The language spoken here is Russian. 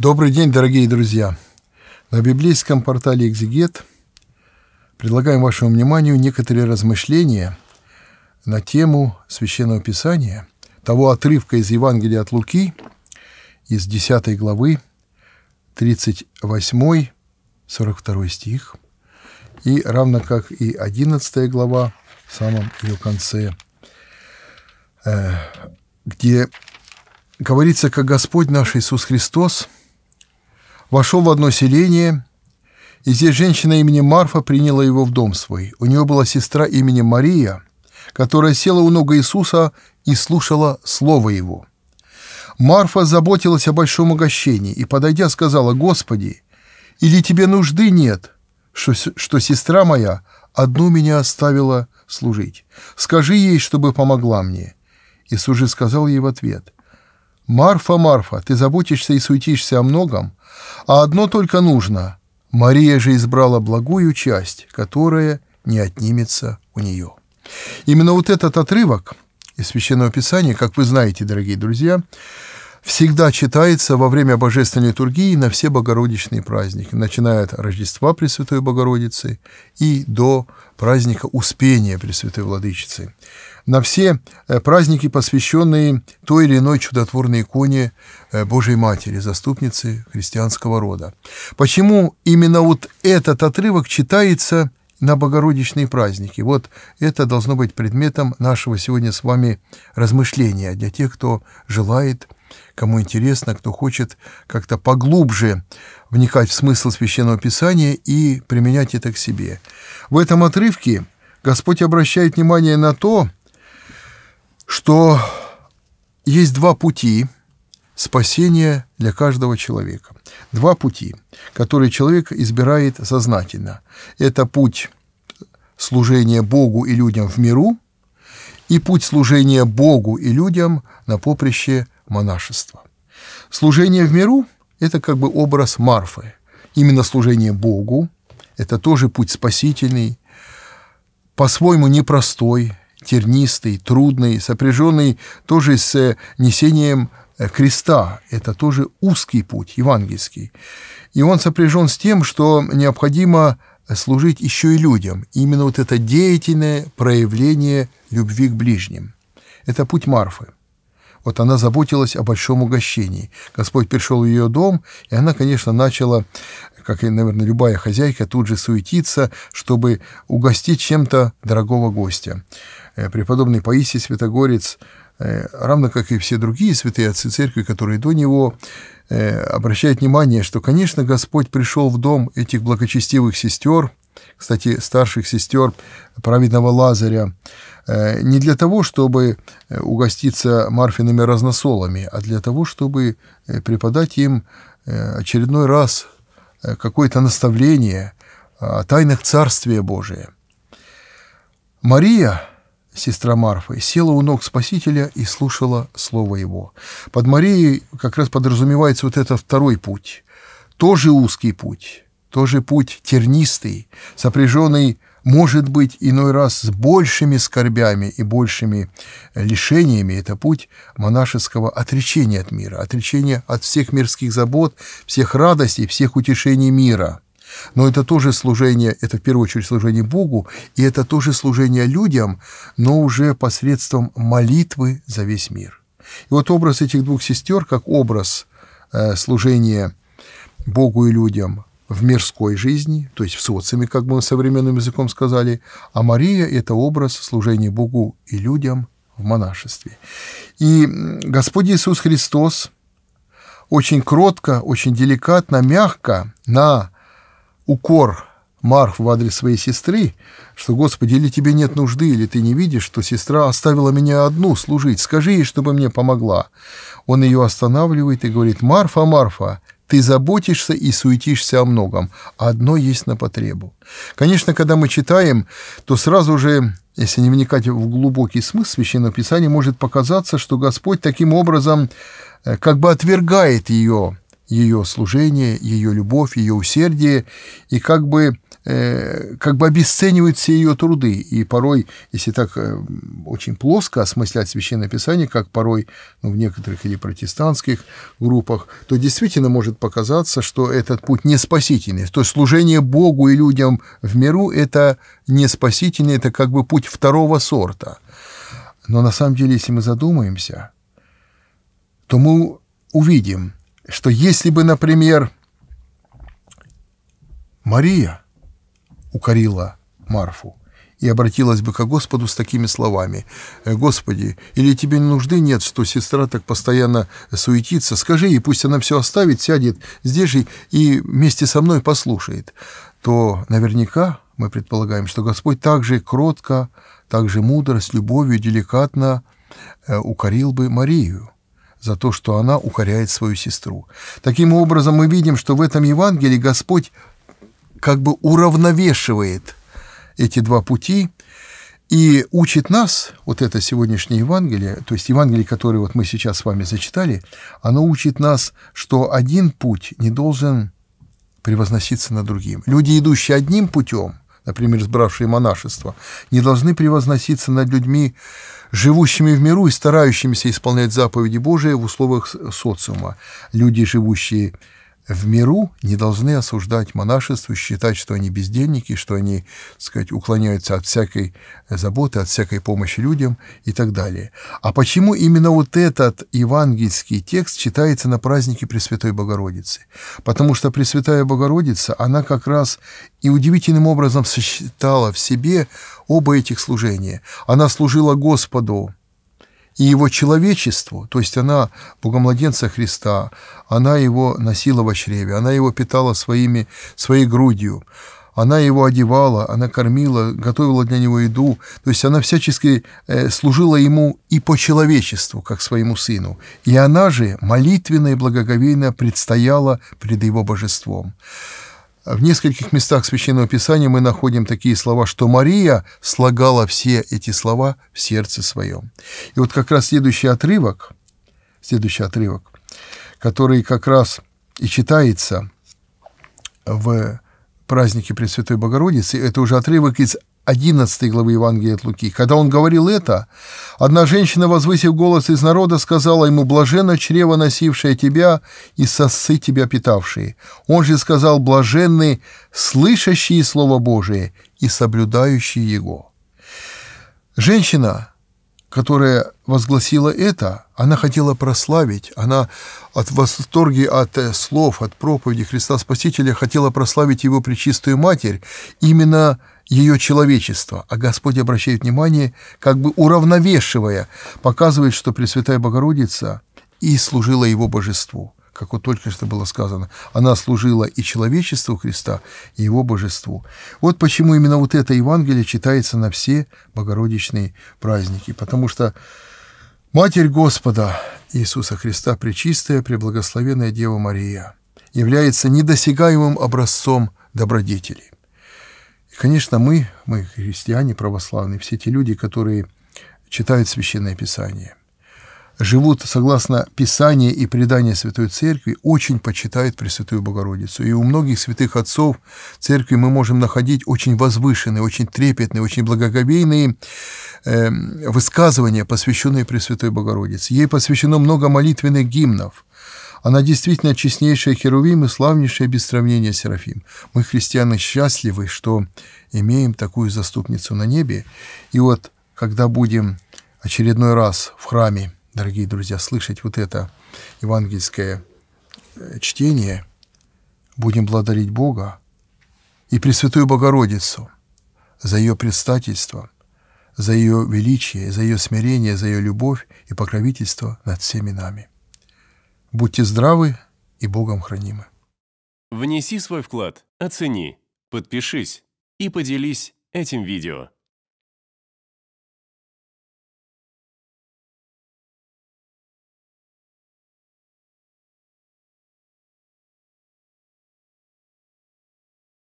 Добрый день, дорогие друзья! На библейском портале «Экзегет» предлагаем вашему вниманию некоторые размышления на тему Священного Писания, того отрывка из Евангелия от Луки, из 10 главы, 38, 42 стих, и равно как и 11 глава, в самом ее конце, э, где говорится, как Господь наш Иисус Христос – вошел в одно селение, и здесь женщина имени Марфа приняла его в дом свой. У нее была сестра имени Мария, которая села у ног Иисуса и слушала слово его. Марфа заботилась о большом угощении и, подойдя, сказала, «Господи, или тебе нужды нет, что, что сестра моя одну меня оставила служить? Скажи ей, чтобы помогла мне». Иисус же сказал ей в ответ, «Марфа, Марфа, ты заботишься и суетишься о многом, а одно только нужно. Мария же избрала благую часть, которая не отнимется у нее». Именно вот этот отрывок из Священного Писания, как вы знаете, дорогие друзья, всегда читается во время Божественной литургии на все богородичные праздники, начиная от Рождества Пресвятой Богородицы и до праздника Успения Пресвятой Владычицы. На все э, праздники, посвященные той или иной чудотворной иконе э, Божьей Матери, заступницы христианского рода. Почему именно вот этот отрывок читается на богородичные праздники. Вот это должно быть предметом нашего сегодня с вами размышления для тех, кто желает Кому интересно, кто хочет как-то поглубже вникать в смысл Священного Писания и применять это к себе. В этом отрывке Господь обращает внимание на то, что есть два пути спасения для каждого человека. Два пути, которые человек избирает сознательно. Это путь служения Богу и людям в миру – и путь служения Богу и людям на поприще монашества. Служение в миру – это как бы образ Марфы. Именно служение Богу – это тоже путь спасительный, по-своему непростой, тернистый, трудный, сопряженный тоже с э, несением э, креста. Это тоже узкий путь, евангельский. И он сопряжен с тем, что необходимо служить еще и людям. Именно вот это деятельное проявление любви к ближним. Это путь Марфы. Вот она заботилась о большом угощении. Господь пришел в ее дом, и она, конечно, начала, как и, наверное, любая хозяйка, тут же суетиться, чтобы угостить чем-то дорогого гостя. Э, преподобный Паисий Святогорец, э, равно как и все другие святые отцы церкви, которые до него, э, обращает внимание, что, конечно, Господь пришел в дом этих благочестивых сестер – кстати, старших сестер праведного Лазаря, э, не для того, чтобы э, угоститься Марфиными разносолами, а для того, чтобы э, преподать им очередной раз какое-то наставление о тайнах Царствия Божия. Мария, сестра Марфы, села у ног Спасителя и слушала Слово Его. Под Марией как раз подразумевается вот этот второй путь, тоже узкий путь – тоже путь тернистый, сопряженный, может быть, иной раз с большими скорбями и большими э, лишениями. Это путь монашеского отречения от мира, отречения от всех мирских забот, всех радостей, всех утешений мира. Но это тоже служение, это в первую очередь служение Богу, и это тоже служение людям, но уже посредством молитвы за весь мир. И вот образ этих двух сестер, как образ э, служения Богу и людям – в мирской жизни, то есть в социуме, как бы мы современным языком сказали, а Мария – это образ служения Богу и людям в монашестве. И Господь Иисус Христос очень кротко, очень деликатно, мягко на укор Марф в адрес своей сестры, что, Господи, или тебе нет нужды, или ты не видишь, что сестра оставила меня одну служить, скажи ей, чтобы мне помогла. Он ее останавливает и говорит, Марфа, Марфа, ты заботишься и суетишься о многом. А одно есть на потребу. Конечно, когда мы читаем, то сразу же, если не вникать в глубокий смысл Священного Писания, может показаться, что Господь таким образом э, как бы отвергает ее, ее служение, ее любовь, ее усердие, и как бы Э, как бы обесценивает все ее труды. И порой, если так э, очень плоско осмыслять Священное Писание, как порой ну, в некоторых или протестантских группах, то действительно может показаться, что этот путь не спасительный. То служение Богу и людям в миру – это не спасительный, это как бы путь второго сорта. Но на самом деле, если мы задумаемся, то мы увидим, что если бы, например, Мария – укорила Марфу и обратилась бы к Господу с такими словами. «Э, «Господи, или тебе нужды нет, что сестра так постоянно суетится? Скажи ей, пусть она все оставит, сядет здесь же и вместе со мной послушает». То наверняка мы предполагаем, что Господь также кротко, также мудро, с любовью, деликатно э, укорил бы Марию за то, что она укоряет свою сестру. Таким образом, мы видим, что в этом Евангелии Господь как бы уравновешивает эти два пути и учит нас, вот это сегодняшнее Евангелие, то есть Евангелие, которое вот мы сейчас с вами зачитали, оно учит нас, что один путь не должен превозноситься над другим. Люди, идущие одним путем, например, избравшие монашество, не должны превозноситься над людьми, живущими в миру и старающимися исполнять заповеди Божии в условиях социума. Люди, живущие в миру не должны осуждать монашество, считать, что они бездельники, что они, так сказать, уклоняются от всякой заботы, от всякой помощи людям и так далее. А почему именно вот этот евангельский текст читается на празднике Пресвятой Богородицы? Потому что Пресвятая Богородица, она как раз и удивительным образом сочетала в себе оба этих служения. Она служила Господу, и его человечеству, то есть она, богомладенца Христа, она его носила во чреве, она его питала своими, своей грудью, она его одевала, она кормила, готовила для него еду, то есть она всячески э, служила ему и по человечеству, как своему сыну. И она же молитвенно и благоговейно предстояла пред его божеством. В нескольких местах Священного Писания мы находим такие слова, что Мария слагала все эти слова в сердце своем. И вот как раз следующий отрывок, следующий отрывок, который как раз и читается в празднике Пресвятой Богородицы, это уже отрывок из 11 главы Евангелия от Луки. Когда он говорил это, одна женщина, возвысив голос из народа, сказала ему, «Блаженно чрево, носившее тебя, и сосы тебя питавшие». Он же сказал, «Блаженны, слышащие Слово Божие и соблюдающие его». Женщина, которая возгласила это, она хотела прославить, она от восторге от э, слов, от проповеди Христа Спасителя хотела прославить Его Пречистую Матерь, именно ее человечество. А Господь обращает внимание, как бы уравновешивая, показывает, что Пресвятая Богородица и служила Его Божеству как вот только что было сказано, она служила и человечеству Христа, и его божеству. Вот почему именно вот это Евангелие читается на все богородичные праздники, потому что Матерь Господа Иисуса Христа, Пречистая, Преблагословенная Дева Мария, является недосягаемым образцом добродетели. И, конечно, мы, мы христиане православные, все те люди, которые читают Священное Писание, живут согласно Писанию и преданию Святой Церкви, очень почитают Пресвятую Богородицу. И у многих святых отцов Церкви мы можем находить очень возвышенные, очень трепетные, очень благоговейные э, высказывания, посвященные Пресвятой Богородице. Ей посвящено много молитвенных гимнов. Она действительно честнейшая Херувим и славнейшая без сравнения Серафим. Мы, христианы, счастливы, что имеем такую заступницу на небе. И вот, когда будем очередной раз в храме дорогие друзья, слышать вот это евангельское э, чтение, будем благодарить Бога и Пресвятую Богородицу за ее предстательство, за ее величие, за ее смирение, за ее любовь и покровительство над всеми нами. Будьте здравы и Богом хранимы. Внеси свой вклад, оцени, подпишись и поделись этим видео.